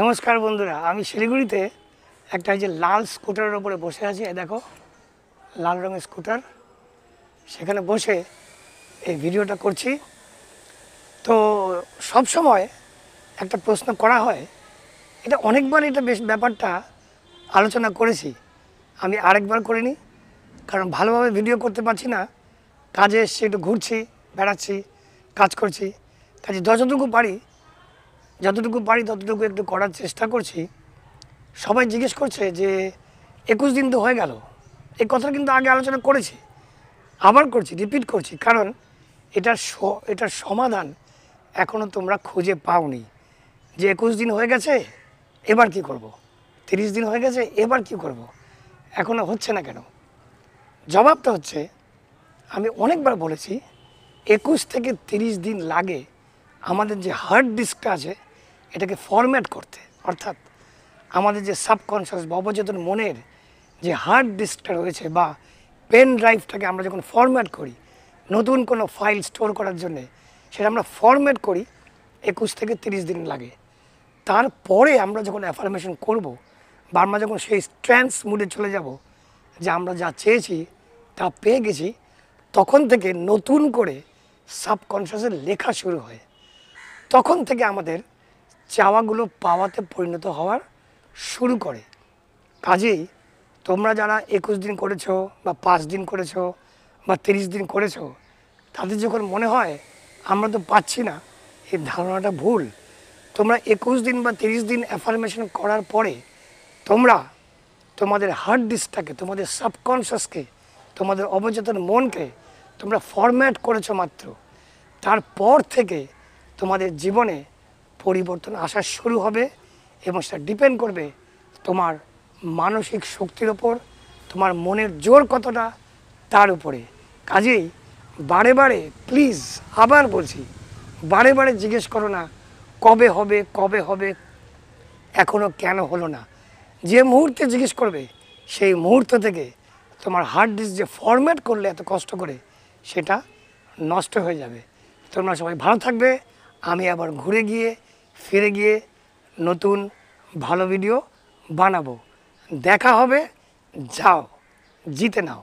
নমস্কার বন্ধুরা আমি শিলিগুড়িতে একটা যে লাল স্কুটারের ওপরে বসে আছি দেখো লাল রঙের স্কুটার সেখানে বসে এই ভিডিওটা করছি তো সব সময় একটা প্রশ্ন করা হয় এটা অনেকবার এটা বেশ ব্যাপারটা আলোচনা করেছি আমি আরেকবার করিনি কারণ ভালোভাবে ভিডিও করতে পারছি না কাজে এসছি একটু ঘুরছি বেড়াচ্ছি কাজ করছি কাজে যতটুকু পারি যতটুকু পারি ততটুকু একটু করার চেষ্টা করছি সবাই জিজ্ঞেস করছে যে একুশ দিন তো হয়ে গেল এই কথা কিন্তু আগে আলোচনা করেছি আবার করছি রিপিট করছি কারণ এটার এটার সমাধান এখনও তোমরা খুঁজে পাওনি যে একুশ দিন হয়ে গেছে এবার কি করব। তিরিশ দিন হয়ে গেছে এবার কি করব। এখনও হচ্ছে না কেন জবাবটা হচ্ছে আমি অনেকবার বলেছি একুশ থেকে তিরিশ দিন লাগে আমাদের যে হার্ড ডিস্কটা আছে এটাকে ফরম্যাট করতে অর্থাৎ আমাদের যে সাবকনসিয়াস বা অবচেতন মনের যে হার্ড ডিস্কটা রয়েছে বা পেন ড্রাইভটাকে আমরা যখন ফরম্যাট করি নতুন কোনো ফাইল স্টোর করার জন্যে সেটা আমরা ফরম্যাট করি একুশ থেকে তিরিশ দিন লাগে তারপরে আমরা যখন অ্যাফার্মেশন করব বা আমরা যখন সেই স্ট্র্যান্স মুডে চলে যাব যে আমরা যা চেয়েছি তা পেয়ে গেছি তখন থেকে নতুন করে সাবকনসিয়াসের লেখা শুরু হয় তখন থেকে আমাদের চাওয়াগুলো পাওয়াতে পরিণত হওয়ার শুরু করে কাজেই তোমরা যারা একুশ দিন করেছো বা পাঁচ দিন করেছো বা তিরিশ দিন করেছো তাদের যখন মনে হয় আমরা তো পাচ্ছি না এই ধারণাটা ভুল তোমরা একুশ দিন বা তিরিশ দিন অ্যাফার্মেশন করার পরে তোমরা তোমাদের হার্ড ডিস্কটাকে তোমাদের সাবকনশিয়াসকে তোমাদের অবচেতন মনকে তোমরা ফরম্যাট করেছো মাত্র তারপর থেকে তোমাদের জীবনে পরিবর্তন আসা শুরু হবে এবং সেটা ডিপেন্ড করবে তোমার মানসিক শক্তির ওপর তোমার মনের জোর কতটা তার উপরে কাজেই বারে বারে প্লিজ আবার বলছি বারে বারে জিজ্ঞেস করো না কবে হবে কবে হবে এখনও কেন হলো না যে মুহূর্তে জিজ্ঞেস করবে সেই মুহূর্ত থেকে তোমার হার্ড ডিস্ক যে ফরম্যাট করলে এত কষ্ট করে সেটা নষ্ট হয়ে যাবে তোমরা সবাই ভালো থাকবে আমি আবার ঘুরে গিয়ে ফিরে গিয়ে নতুন ভালো ভিডিও বানাবো দেখা হবে যাও জিতে নাও